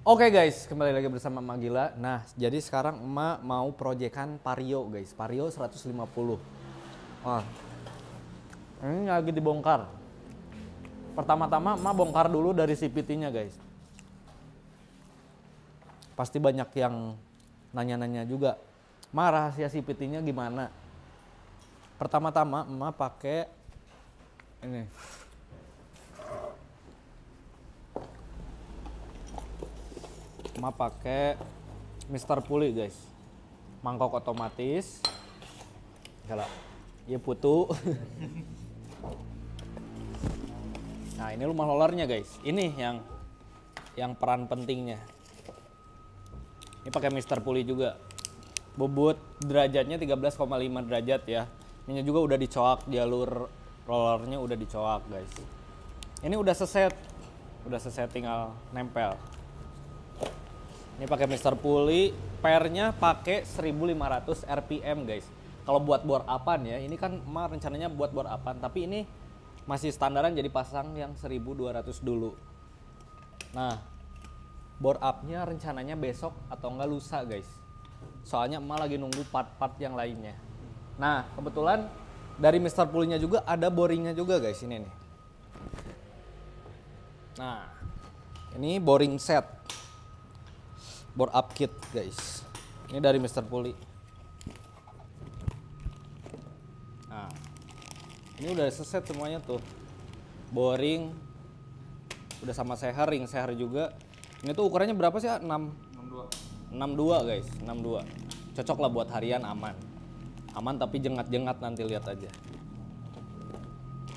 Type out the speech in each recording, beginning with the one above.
Oke okay guys, kembali lagi bersama Emak Gila. Nah, jadi sekarang Emak mau proyekan Pario guys. Vario 150. Wah. Ini lagi dibongkar. Pertama-tama Emak bongkar dulu dari CPT-nya guys. Pasti banyak yang nanya-nanya juga. Ma rahasia CPT-nya gimana? Pertama-tama Emak pakai ini cuma pakai Mister Puli guys mangkok otomatis kalau ya putu nah ini rumah lolarnya guys ini yang yang peran pentingnya ini pakai Mister Puli juga bobot derajatnya 13,5 derajat ya ini juga udah dicoak jalur rollernya udah dicoak guys ini udah seset udah seset tinggal nempel ini pakai Mister Puli, pernya pakai 1500 RPM guys. Kalau buat bor apan ya, ini kan emang rencananya buat bor apan, tapi ini masih standaran jadi pasang yang 1200 dulu. Nah, bor upnya rencananya besok atau enggak lusa guys. Soalnya emak lagi nunggu part-part yang lainnya. Nah, kebetulan dari Mister Pulinya juga ada boringnya juga guys ini nih. Nah, ini boring set. Board up kit guys ini dari Mr. Puli nah ini udah seset semuanya tuh boring udah sama seher ring seher juga ini tuh ukurannya berapa sih 6 62 62 guys 62 cocok lah buat harian aman aman tapi jengat-jengat nanti lihat aja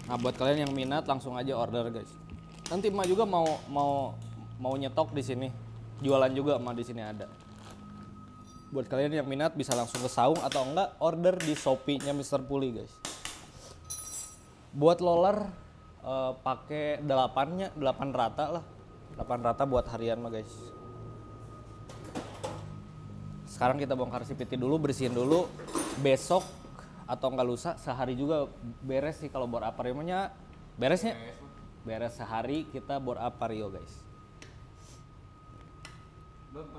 nah buat kalian yang minat langsung aja order guys nanti emak juga mau mau mau nyetok di sini jualan juga mah di sini ada buat kalian yang minat bisa langsung ke saung atau enggak order di shopee-nya Mr. Puli guys buat lolar uh, eh, pakai delapannya delapan rata lah delapan rata buat harian mah guys sekarang kita bongkar CPT dulu bersihin dulu besok atau enggak lusa sehari juga beres sih kalau bor aparionya beresnya beres sehari kita bor apario guys Oke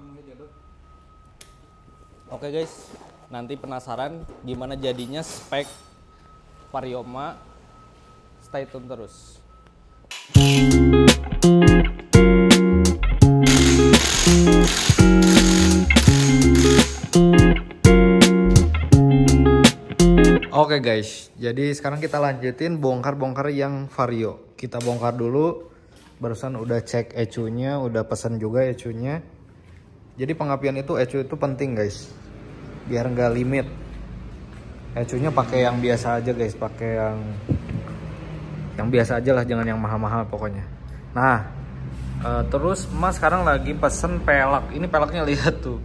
okay guys, nanti penasaran gimana jadinya spek Varioma. Stay tune terus. Oke okay guys, jadi sekarang kita lanjutin bongkar-bongkar yang Vario. Kita bongkar dulu, barusan udah cek ecunya, udah pesan juga ecunya jadi pengapian itu ecu itu penting guys biar nggak limit ecunya pakai yang biasa aja guys pakai yang yang biasa aja lah jangan yang mahal-mahal pokoknya nah e, terus Mas sekarang lagi pesen pelak ini pelaknya lihat tuh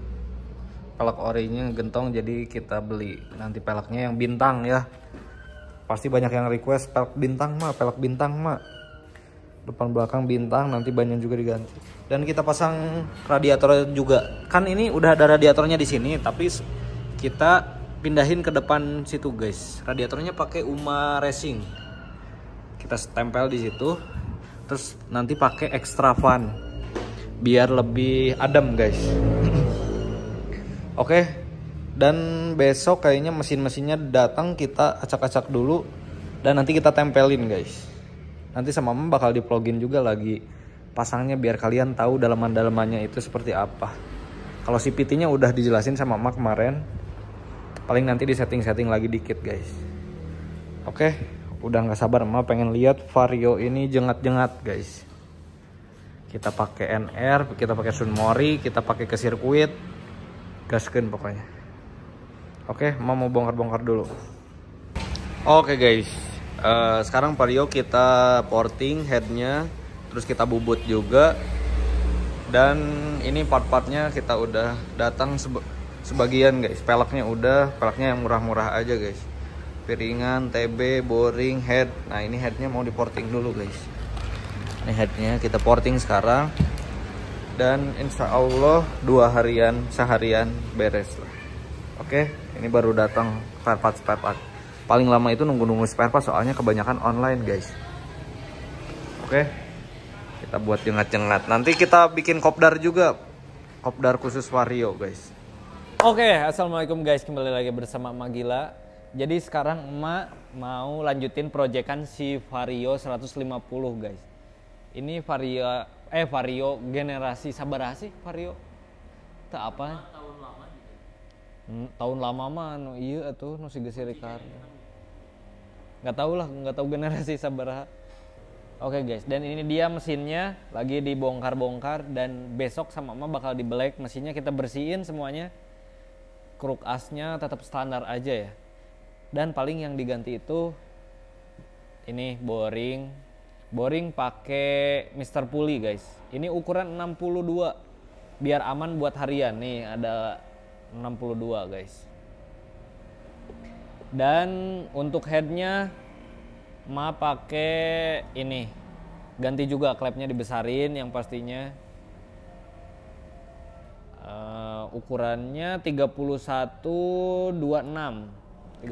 pelak orinya gentong jadi kita beli nanti pelaknya yang bintang ya pasti banyak yang request pelak bintang mah pelak bintang mah depan belakang bintang nanti banyak juga diganti dan kita pasang radiator juga kan ini udah ada radiatornya di sini tapi kita pindahin ke depan situ guys radiatornya pakai Uma Racing kita stempel di situ terus nanti pakai extra fan biar lebih adem guys oke dan besok kayaknya mesin-mesinnya datang kita acak-acak dulu dan nanti kita tempelin guys nanti sama mama bakal di plugin juga lagi pasangnya biar kalian tahu dalaman-dalamannya itu seperti apa kalau CPT-nya udah dijelasin sama mama kemarin paling nanti di setting-setting lagi dikit guys oke udah nggak sabar mama pengen lihat vario ini jengat-jengat guys kita pakai NR kita pakai Sunmori kita pakai ke sirkuit gaskin pokoknya oke mama mau bongkar-bongkar dulu oke guys uh, sekarang Vario kita porting headnya terus kita bubut juga dan ini part-partnya kita udah datang seba sebagian guys peleknya udah peleknya yang murah-murah aja guys piringan TB boring head nah ini headnya mau diporting dulu guys ini headnya kita porting sekarang dan insya Allah dua harian seharian beres lah oke ini baru datang part part part part paling lama itu nunggu-nunggu spare part soalnya kebanyakan online guys oke kita buat jengat-jengat nanti kita bikin kopdar juga kopdar khusus Vario guys oke assalamualaikum guys kembali lagi bersama Emak Gila jadi sekarang emak mau lanjutin proyekan si Vario 150 guys ini Vario eh Vario generasi sabarasi sih Vario tak apa tahun lama hmm, mah iya tuh nu si gesir Ricardo nggak tahu lah nggak tahu generasi seberapa, oke okay, guys dan ini dia mesinnya lagi dibongkar-bongkar dan besok sama emak bakal dibelek mesinnya kita bersihin semuanya kruk asnya tetap standar aja ya dan paling yang diganti itu ini boring boring pakai Mister Puli guys ini ukuran 62 biar aman buat harian nih ada 62 guys dan untuk headnya ma pakai ini ganti juga klepnya dibesarin yang pastinya uh, ukurannya 3126 3126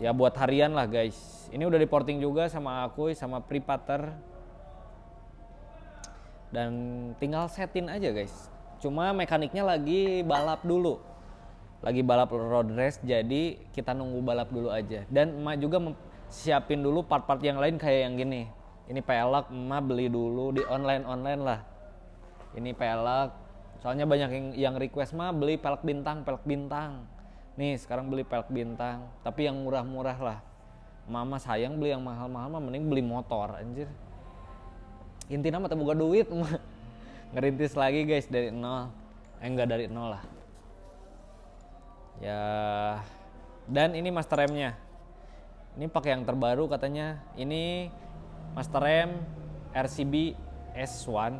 ya buat harian lah guys ini udah diporting juga sama aku sama pripater dan tinggal setin aja guys cuma mekaniknya lagi balap dulu lagi balap road race jadi kita nunggu balap dulu aja dan emak juga siapin dulu part-part yang lain kayak yang gini ini pelek emak beli dulu di online online lah ini pelek soalnya banyak yang yang request mah beli pelek bintang pelek bintang nih sekarang beli pelek bintang tapi yang murah-murah lah mama sayang beli yang mahal-mahal mah mending beli motor anjir intinya mah buka duit mah ngerintis lagi guys dari nol eh enggak dari nol lah ya dan ini master remnya ini pakai yang terbaru katanya ini master rem RCB S1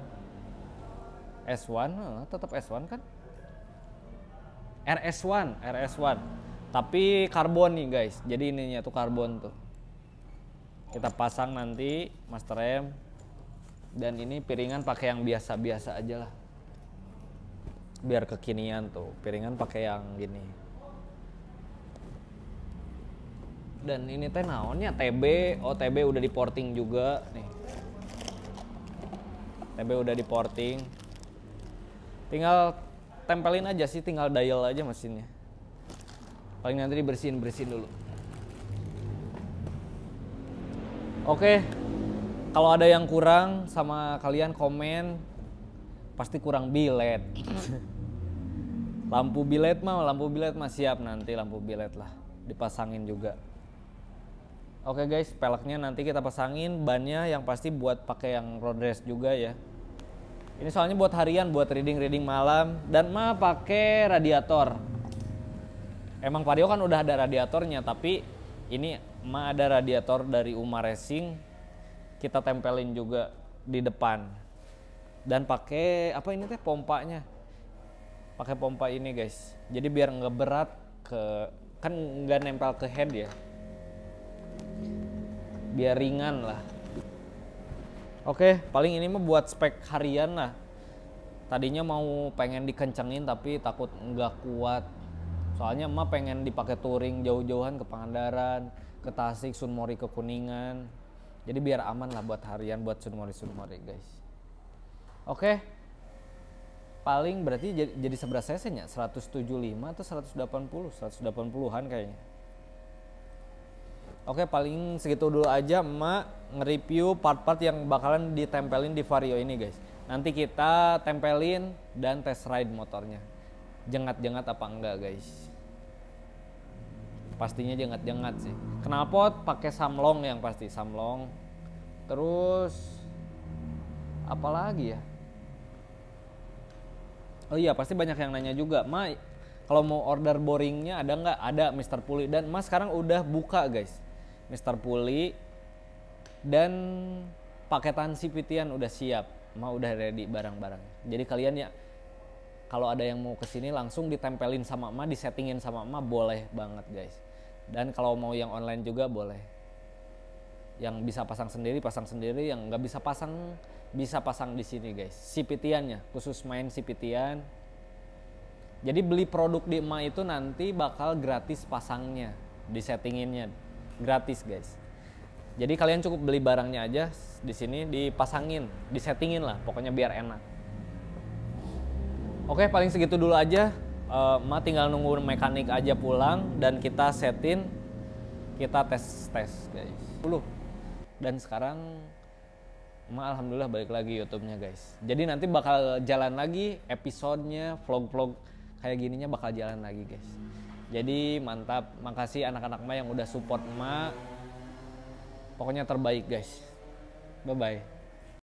S1 tetap S1 kan RS1 RS1 tapi karbon nih guys jadi ininya tuh karbon tuh kita pasang nanti master rem dan ini piringan pakai yang biasa-biasa aja lah biar kekinian tuh piringan pakai yang gini dan ini teh naonnya TB oh TB udah di porting juga nih TB udah di porting tinggal tempelin aja sih tinggal dial aja mesinnya paling nanti dibersihin bersihin dulu oke kalau ada yang kurang sama kalian komen pasti kurang bilet lampu bilet mah lampu bilet mah siap nanti lampu bilet lah dipasangin juga Oke okay guys, peleknya nanti kita pasangin bannya yang pasti buat pakai yang road race juga ya. Ini soalnya buat harian, buat reading-reading malam dan mah pakai radiator. Emang Vario kan udah ada radiatornya, tapi ini mah ada radiator dari Uma Racing kita tempelin juga di depan. Dan pakai apa ini teh pompanya? Pakai pompa ini guys. Jadi biar nggak berat ke kan nggak nempel ke head ya biar ringan lah oke paling ini mah buat spek harian lah tadinya mau pengen dikencengin tapi takut nggak kuat soalnya emak pengen dipakai touring jauh-jauhan ke Pangandaran ke Tasik Sunmori ke Kuningan jadi biar aman lah buat harian buat Sunmori Sunmori guys oke paling berarti jadi, jadi 11 cc nya 175 atau 180 180an kayaknya Oke, paling segitu dulu aja emak nge-review part-part yang bakalan ditempelin di Vario ini, guys. Nanti kita tempelin dan tes ride motornya. Jengat-jengat apa enggak, guys? Pastinya jengat-jengat sih. Knalpot pakai samlong yang pasti, samlong. Terus apa lagi ya? Oh iya, pasti banyak yang nanya juga, "Ma, kalau mau order boringnya ada nggak? Ada Mister Puli dan Mas sekarang udah buka, guys Mr. Puli dan paketan CPTN udah siap mau udah ready barang-barang jadi kalian ya kalau ada yang mau kesini langsung ditempelin sama emak disettingin sama emak boleh banget guys dan kalau mau yang online juga boleh yang bisa pasang sendiri pasang sendiri yang nggak bisa pasang bisa pasang di sini guys CPTN-nya khusus main CPTN. jadi beli produk di emak itu nanti bakal gratis pasangnya disettinginnya gratis guys jadi kalian cukup beli barangnya aja di sini dipasangin disettingin lah pokoknya biar enak oke paling segitu dulu aja uh, ma tinggal nunggu mekanik aja pulang dan kita setin kita tes tes guys dulu dan sekarang ma alhamdulillah balik lagi YouTube-nya guys jadi nanti bakal jalan lagi episodenya vlog-vlog kayak gininya bakal jalan lagi guys jadi mantap makasih anak-anak emak yang udah support emak pokoknya terbaik guys bye bye